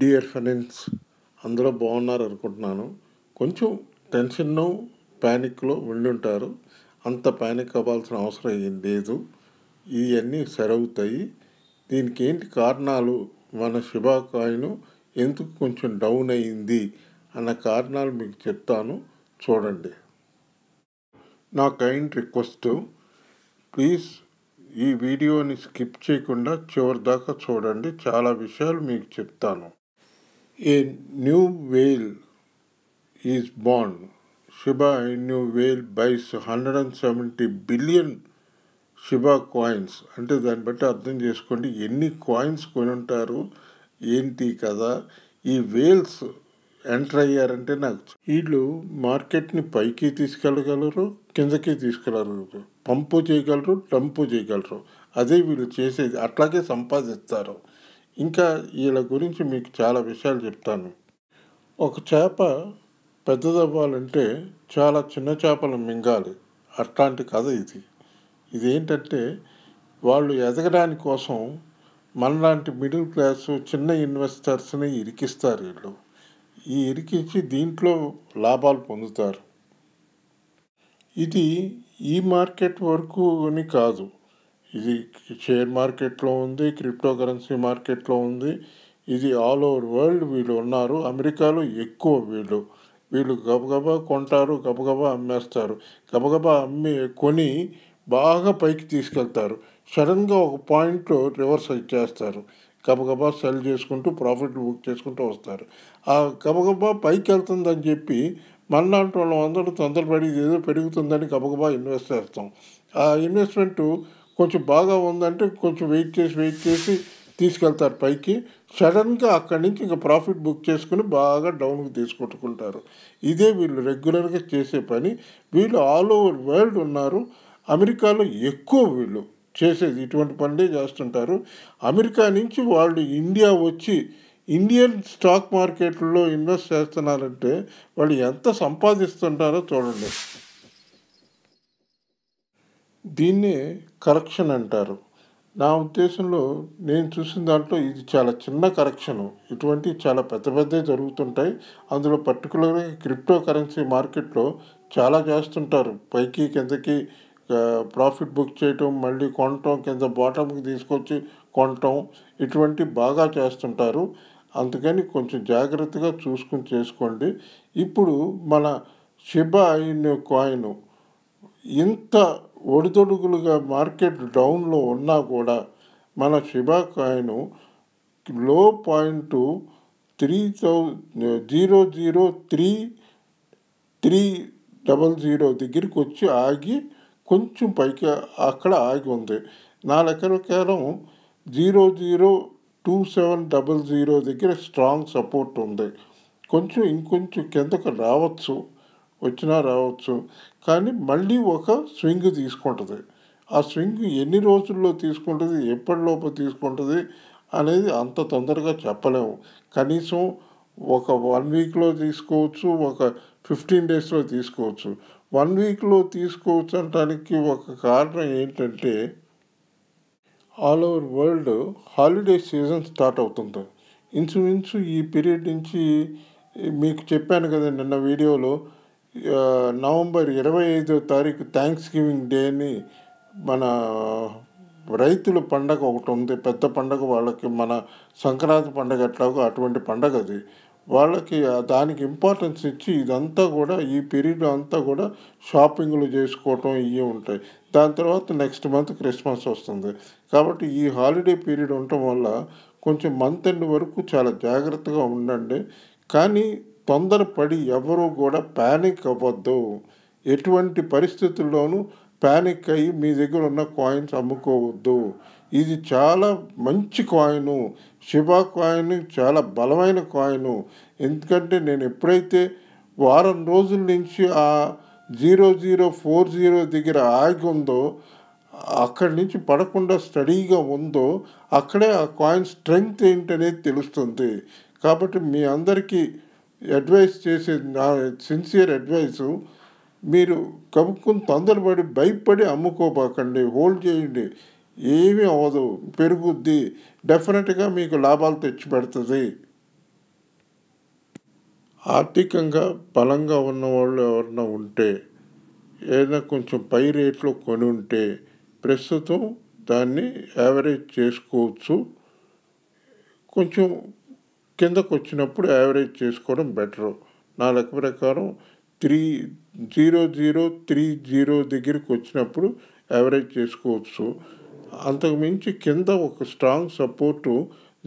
dear friends అందరూ బాగున్నారు అనుకుంటున్నాను కొంచెం టెన్షన్ను ప్యానిక్లో వెళ్ళుంటారు అంత ప్యానిక్ అవ్వాల్సిన అవసరం ఏం లేదు ఇవన్నీ సరవుతాయి దీనికి ఏంటి కారణాలు మన శుభాకాయను ఎందుకు కొంచెం డౌన్ అయింది అన్న కారణాలు మీకు చెప్తాను చూడండి నా కైండ్ రిక్వెస్ట్ ప్లీజ్ ఈ వీడియోని స్కిప్ చేయకుండా చివరిదాకా చూడండి చాలా విషయాలు మీకు చెప్తాను a new A new whale is new whale buys hundred and seventy billion Shiba coins అంటే దాన్ని బట్టి అర్థం చేసుకోండి ఎన్ని కాయిన్స్ కొని ఉంటారు ఏంటి కదా ఈ వేల్స్ ఎంటర్ అయ్యారంటే నాకు వీళ్ళు మార్కెట్ని పైకి తీసుకెళ్ళగలరు కిందకి తీసుకెళ్ళగలరు పంపు చేయగలరు డంపు చేయగలరు అదే వీళ్ళు చేసేది అట్లాగే సంపాదిస్తారు ఇంకా వీళ్ళ గురించి మీకు చాలా విషయాలు చెప్తాను ఒక చేప పెద్దదవ్వాలంటే చాలా చిన్న చేపలు మింగాలి అట్లాంటి కథ ఇది ఇదేంటంటే వాళ్ళు ఎదగడానికి కోసం మనలాంటి మిడిల్ క్లాస్ చిన్న ఇన్వెస్టర్స్ని ఇరికిస్తారు వీళ్ళు ఈ ఇరికించి దీంట్లో లాభాలు పొందుతారు ఇది ఈ మార్కెట్ వరకు అని కాదు ఇది షేర్ మార్కెట్లో ఉంది క్రిప్టో కరెన్సీ మార్కెట్లో ఉంది ఇది ఆల్ ఓవర్ వరల్డ్ వీళ్ళు ఉన్నారు అమెరికాలో ఎక్కువ వీళ్ళు వీళ్ళు గబగబా కొంటారు గబగబా అమ్మేస్తారు గబగబా అమ్మి కొని బాగా పైకి తీసుకెళ్తారు సడన్గా ఒక పాయింట్లో రివర్స్ చేస్తారు గబగబా సెల్ చేసుకుంటూ ప్రాఫిట్ బుక్ చేసుకుంటూ వస్తారు ఆ గబగబా పైకి వెళ్తుందని చెప్పి మనలాంటి వాళ్ళం అందరూ తొందరపడి ఏదో పెరుగుతుందని గబగబా ఇన్వెస్ట్ చేస్తాం ఆ ఇన్వెస్ట్మెంటు కొంచెం బాగా ఉందంటే కొంచెం వెయిట్ చేసి వెయిట్ చేసి తీసుకెళ్తారు పైకి సడన్గా అక్కడి నుంచి ఇంకా ప్రాఫిట్ బుక్ చేసుకుని బాగా డౌన్కి తీసుకొట్టుకుంటారు ఇదే వీళ్ళు రెగ్యులర్గా చేసే పని వీళ్ళు ఆల్ ఓవర్ వరల్డ్ ఉన్నారు అమెరికాలో ఎక్కువ వీళ్ళు చేసేది ఇటువంటి పనులే చేస్తుంటారు అమెరికా నుంచి వాళ్ళు ఇండియా వచ్చి ఇండియన్ స్టాక్ మార్కెట్లో ఇన్వెస్ట్ చేస్తున్నారంటే వాళ్ళు ఎంత సంపాదిస్తుంటారో చూడండి దీన్నే కరెక్షన్ అంటారు నా ఉద్దేశంలో నేను చూసిన దాంట్లో ఇది చాలా చిన్న కరెక్షను ఇటువంటివి చాలా పెద్ద పెద్దవి జరుగుతుంటాయి అందులో పర్టికులర్గా క్రిప్టో కరెన్సీ మార్కెట్లో చాలా చేస్తుంటారు పైకి కిందకి ప్రాఫిట్ బుక్ చేయటం మళ్ళీ కొనటం కింద బాటంకి తీసుకొచ్చి కొనటం ఇటువంటి బాగా చేస్తుంటారు అందుకని కొంచెం జాగ్రత్తగా చూసుకుని చేసుకోండి ఇప్పుడు మన శిబ అయిన కాయిన్ ఇంత ఒడిదొడుగులుగా మార్కెట్ డౌన్లో ఉన్నా కూడా మన శిబాకాయను లో point three thou zero zero three three double zero దగ్గరికి వచ్చి ఆగి కొంచెం పైకి అక్కడ ఆగి ఉంది నా లెక్క ప్రకారం zero zero two seven double zero దగ్గర స్ట్రాంగ్ సపోర్ట్ ఉంది కొంచెం ఇంకొంచెం కిందకు రావచ్చు వచ్చినా రావచ్చు కానీ మళ్ళీ ఒక స్వింగ్ తీసుకుంటుంది ఆ స్వింగ్ ఎన్ని రోజుల్లో తీసుకుంటుంది ఎప్పటిలోపు తీసుకుంటుంది అనేది అంత తొందరగా చెప్పలేము కనీసం ఒక వన్ వీక్లో తీసుకోవచ్చు ఒక ఫిఫ్టీన్ డేస్లో తీసుకోవచ్చు వన్ వీక్లో తీసుకోవచ్చు అనడానికి ఒక కారణం ఏంటంటే all over world holiday season start అవుతుంది ఇంచుమించు ఈ పీరియడ్ నుంచి మీకు చెప్పాను కదా నిన్న వీడియోలో నవంబర్ ఇరవై ఐదో తారీఖు థ్యాంక్స్ గివింగ్ డేని మన రైతుల పండగ ఒకటి ఉంది పెద్ద పండగ వాళ్ళకి మన సంక్రాంతి పండగ ఎట్లాగో అటువంటి పండగ అది వాళ్ళకి దానికి ఇంపార్టెన్స్ ఇచ్చి ఇదంతా కూడా ఈ పీరియడ్ అంతా కూడా షాపింగ్లు చేసుకోవటం ఇవి ఉంటాయి దాని తర్వాత నెక్స్ట్ మంత్ క్రిస్మస్ వస్తుంది కాబట్టి ఈ హాలిడే పీరియడ్ ఉండటం వల్ల కొంచెం మంత్ ఎండ్ వరకు చాలా జాగ్రత్తగా ఉండండి కానీ తొందరపడి ఎవరు కూడా ప్యానిక్ అవ్వద్దు ఎటువంటి పరిస్థితుల్లోనూ ప్యానిక్ అయ్యి మీ దగ్గర ఉన్న కాయిన్స్ అమ్ముకోవద్దు ఇది చాలా మంచి కాయిను శివ కాయిన్ చాలా బలమైన కాయిను ఎందుకంటే నేను ఎప్పుడైతే వారం రోజుల నుంచి ఆ జీరో జీరో ఫోర్ జీరో దగ్గర ఆగి ఉందో అక్కడి నుంచి పడకుండా స్టడీగా ఉందో అక్కడే ఆ కాయిన్ స్ట్రెంగ్త్ ఏంటనేది తెలుస్తుంది కాబట్టి మీ అందరికీ అడ్వైస్ చేసే నా సిన్సియర్ అడ్వైసు మీరు కమ్ముకుని తొందరపడి భయపడి అమ్ముకోపోకండి హోల్డ్ చేయండి ఏమీ అవ్వదు పెరుగుద్ది డెఫినెట్గా మీకు లాభాలు తెచ్చిపెడుతుంది ఆర్థికంగా బలంగా ఉన్న వాళ్ళు ఎవరన్నా ఉంటే ఏదైనా కొంచెం పై రేట్లో కొని ఉంటే ప్రస్తుతం దాన్ని యావరేజ్ చేసుకోవచ్చు కొంచెం కిందకు వచ్చినప్పుడు యావరేజ్ చేసుకోవడం బెటరు నా లెక్క ప్రకారం three zero zero three zero దగ్గరికి వచ్చినప్పుడు యావరేజ్ చేసుకోవచ్చు అంతకుమించి కింద ఒక strong support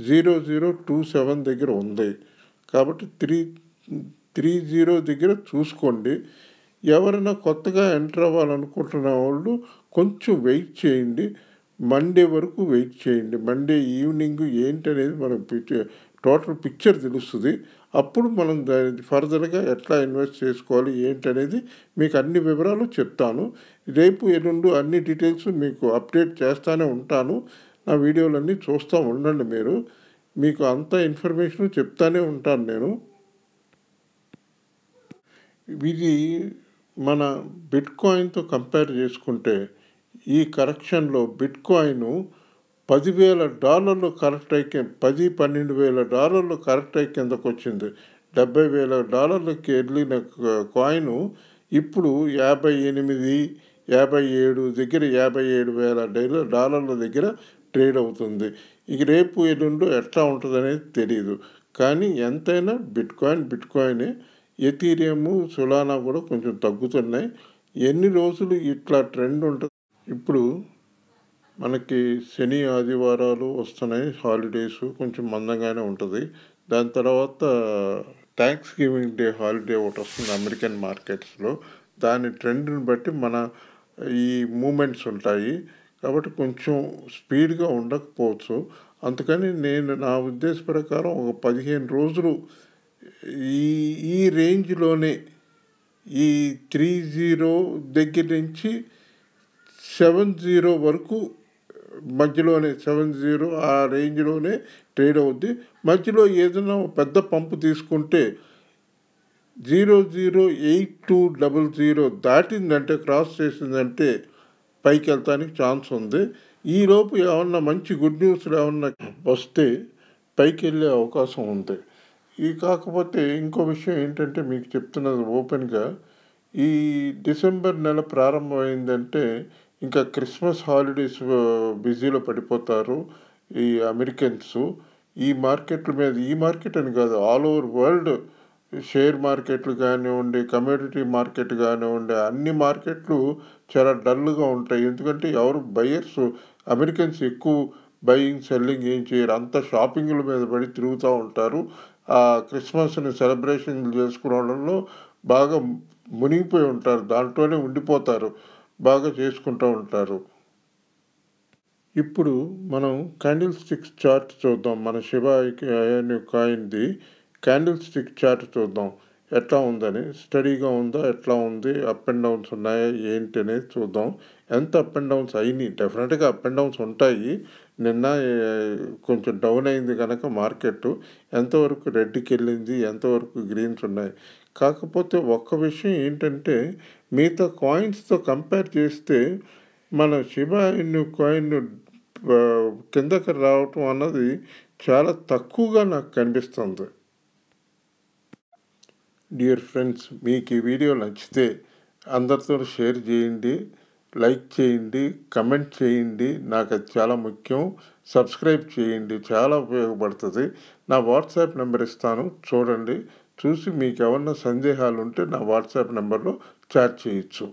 zero zero two seven దగ్గర ఉంది కాబట్టి త్రీ త్రీ జీరో దగ్గర చూసుకోండి ఎవరైనా కొత్తగా ఎంటర్ అవ్వాలనుకుంటున్న వాళ్ళు కొంచెం వెయిట్ చేయండి మండే వరకు వెయిట్ చేయండి మండే ఈవినింగ్ ఏంటనేది మనం టోటల్ పిక్చర్ తెలుస్తుంది అప్పుడు మనం దాని ఫర్దర్గా ఎట్లా ఇన్వెస్ట్ చేసుకోవాలి ఏంటి అనేది మీకు అన్ని వివరాలు చెప్తాను రేపు ఎల్లుండు అన్ని డీటెయిల్స్ మీకు అప్డేట్ చేస్తూనే ఉంటాను నా వీడియోలన్నీ చూస్తూ ఉండండి మీరు మీకు అంత ఇన్ఫర్మేషన్ చెప్తానే ఉంటాను నేను ఇది మన బిట్కాయిన్తో కంపేర్ చేసుకుంటే ఈ కరెక్షన్లో బిట్కాయిన్ పదివేల డాలర్లు కరెక్ట్ అయ్యి పది పన్నెండు వేల డాలర్లు కరెక్ట్ అయ్యి కిందకు వచ్చింది డెబ్బై వేల డాలర్లకి వెళ్ళిన కాయిన్ ఇప్పుడు యాభై ఎనిమిది యాభై ఏడు దగ్గర యాభై ఏడు వేల డాలర్ల దగ్గర ట్రేడ్ అవుతుంది ఇక రేపు ఎల్లుండు ఎట్లా ఉంటుంది అనేది తెలియదు కానీ ఎంతైనా బిట్కాయిన్ కాయినే ఎథీరియము సులానా కూడా కొంచెం తగ్గుతున్నాయి ఎన్ని రోజులు ఇట్లా ట్రెండ్ ఉంటుంది ఇప్పుడు మనకి శని ఆదివారాలు వస్తున్నాయి హాలిడేస్ కొంచెం మందంగానే ఉంటుంది దాని తర్వాత థ్యాంక్స్ గివింగ్ డే హాలిడే ఒకటి వస్తుంది అమెరికన్ మార్కెట్స్లో దాని ట్రెండ్ని బట్టి మన ఈ మూమెంట్స్ ఉంటాయి కాబట్టి కొంచెం స్పీడ్గా ఉండకపోవచ్చు అందుకని నేను నా ఉద్దేశ ప్రకారం ఒక పదిహేను రోజులు ఈ ఈ రేంజ్లోనే ఈ త్రీ జీరో దగ్గర నుంచి సెవెన్ జీరో వరకు మధ్యలోనే సెవెన్ జీరో ఆ రేంజ్లోనే ట్రేడ్ అవుద్ది మధ్యలో ఏదైనా పెద్ద పంపు తీసుకుంటే zero zero eight two double zero దాటిందంటే క్రాస్ చేసిందంటే పైకి వెళ్తానికి ఛాన్స్ ఉంది ఈలోపు ఏమన్నా మంచి గుడ్ న్యూస్లు ఏమన్నా వస్తే పైకి వెళ్ళే అవకాశం ఉంది ఈ కాకపోతే ఇంకో విషయం ఏంటంటే మీకు చెప్తున్నది ఓపెన్గా ఈ డిసెంబర్ నెల ప్రారంభమైందంటే ఇంకా క్రిస్మస్ హాలిడేస్ బిజీలో పడిపోతారు ఈ అమెరికన్స్ ఈ మార్కెట్ల మీద ఈ మార్కెట్ అని కాదు ఆల్ ఓవర్ వరల్డ్ షేర్ మార్కెట్లు కానివ్వండి కమ్యూనిటీ మార్కెట్ కానివ్వండి అన్ని మార్కెట్లు చాలా డల్గా ఉంటాయి ఎందుకంటే ఎవరు బయర్స్ అమెరికన్స్ ఎక్కువ బయింగ్ సెల్లింగ్ ఏం చేయరు అంతా షాపింగ్ల మీద పడి తిరుగుతూ ఉంటారు ఆ క్రిస్మస్ని సెలబ్రేషన్లు చేసుకోవడంలో బాగా మునిగిపోయి ఉంటారు దాంట్లోనే ఉండిపోతారు బాగా చేసుకుంటూ ఉంటారు ఇప్పుడు మనం క్యాండిల్ స్టిక్ చార్ట్ చూద్దాం మన శివ కాయింది క్యాండిల్ స్టిక్ చార్ట్ చూద్దాం ఎట్లా ఉందని స్టడీగా ఉందా ఎట్లా ఉంది అప్ అండ్ డౌన్స్ ఉన్నాయా ఏంటి అనేది చూద్దాం ఎంత అప్ అండ్ డౌన్స్ అయినాయి డెఫినెట్గా అప్ అండ్ డౌన్స్ ఉంటాయి నిన్న కొంచెం డౌన్ అయింది కనుక మార్కెట్ ఎంతవరకు రెడ్కి వెళ్ళింది ఎంతవరకు గ్రీన్స్ ఉన్నాయి కాకపోతే ఒక్క విషయం ఏంటంటే మిగతా కాయిన్స్తో కంపేర్ చేస్తే మన శివాయిన్ కాయిన్ కిందకి రావటం అన్నది చాలా తక్కువగా నాకు కనిపిస్తుంది డియర్ ఫ్రెండ్స్ మీకు ఈ వీడియో నచ్చితే అందరితో షేర్ చేయండి లైక్ చేయండి కమెంట్ చేయండి నాకు అది చాలా ముఖ్యం సబ్స్క్రైబ్ చేయండి చాలా ఉపయోగపడుతుంది నా వాట్సాప్ నెంబర్ ఇస్తాను చూడండి చూసి మీకు ఏమన్నా సందేహాలు ఉంటే నా వాట్సాప్ నెంబర్లో చాట్ చేయొచ్చు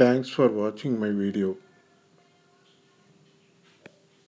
thanks for watching my video